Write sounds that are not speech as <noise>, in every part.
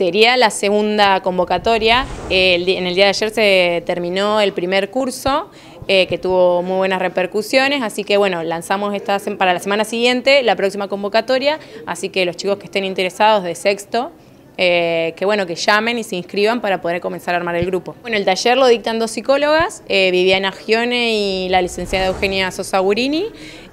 Sería la segunda convocatoria. en el día de ayer se terminó el primer curso eh, que tuvo muy buenas repercusiones, así que bueno, lanzamos esta, para la semana siguiente la próxima convocatoria, así que los chicos que estén interesados de sexto eh, que bueno, que llamen y se inscriban para poder comenzar a armar el grupo. Bueno, el taller lo dictan dos psicólogas, eh, Viviana Gione y la licenciada Eugenia Sosa Gurini,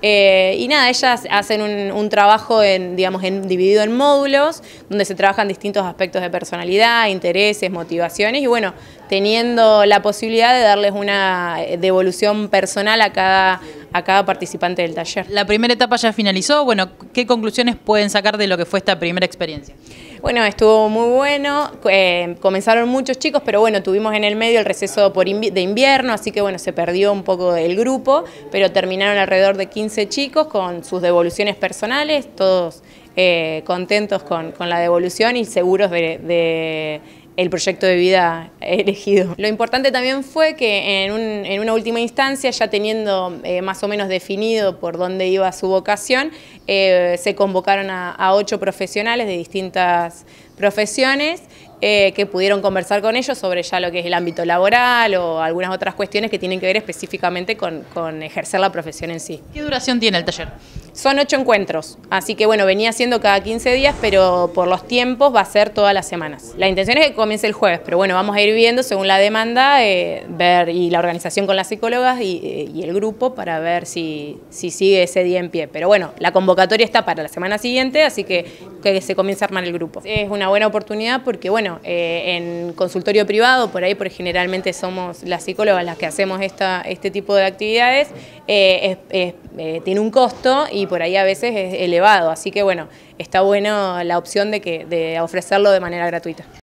eh, y nada, ellas hacen un, trabajo en, digamos, en, dividido en módulos, donde se trabajan distintos aspectos de personalidad, intereses, motivaciones, y bueno, teniendo la posibilidad de darles una devolución personal a cada a cada participante del taller. La primera etapa ya finalizó, bueno, ¿qué conclusiones pueden sacar de lo que fue esta primera experiencia? Bueno, estuvo muy bueno, eh, comenzaron muchos chicos, pero bueno, tuvimos en el medio el receso de invierno, así que bueno, se perdió un poco del grupo, pero terminaron alrededor de 15 chicos con sus devoluciones personales, todos eh, contentos con, la devolución y seguros de el proyecto de vida <laughs> elegido. Lo importante también fue que en, una última instancia, ya teniendo eh, más o menos definido por dónde iba su vocación, eh, se convocaron a, ocho profesionales de distintas profesiones eh, que pudieron conversar con ellos sobre ya lo que es el ámbito laboral o algunas otras cuestiones que tienen que ver específicamente con, con ejercer la profesión en sí. ¿Qué duración tiene el taller? Son ocho encuentros, así que bueno, venía siendo cada 15 días, pero por los tiempos va a ser todas las semanas. La intención es que comience el jueves, pero bueno, vamos a ir viendo según la demanda, eh, ver y la organización con las psicólogas eh, y, el grupo para ver si, si, sigue ese día en pie. Pero bueno, la convocatoria está para la semana siguiente, así que que se comience a armar el grupo. Es una buena oportunidad porque bueno, eh, en consultorio privado, por ahí, porque generalmente somos las psicólogas las que hacemos esta, este tipo de actividades, es eh, tiene un costo y por ahí a veces es elevado. Así que bueno, está bueno la opción de, que, de ofrecerlo de manera gratuita.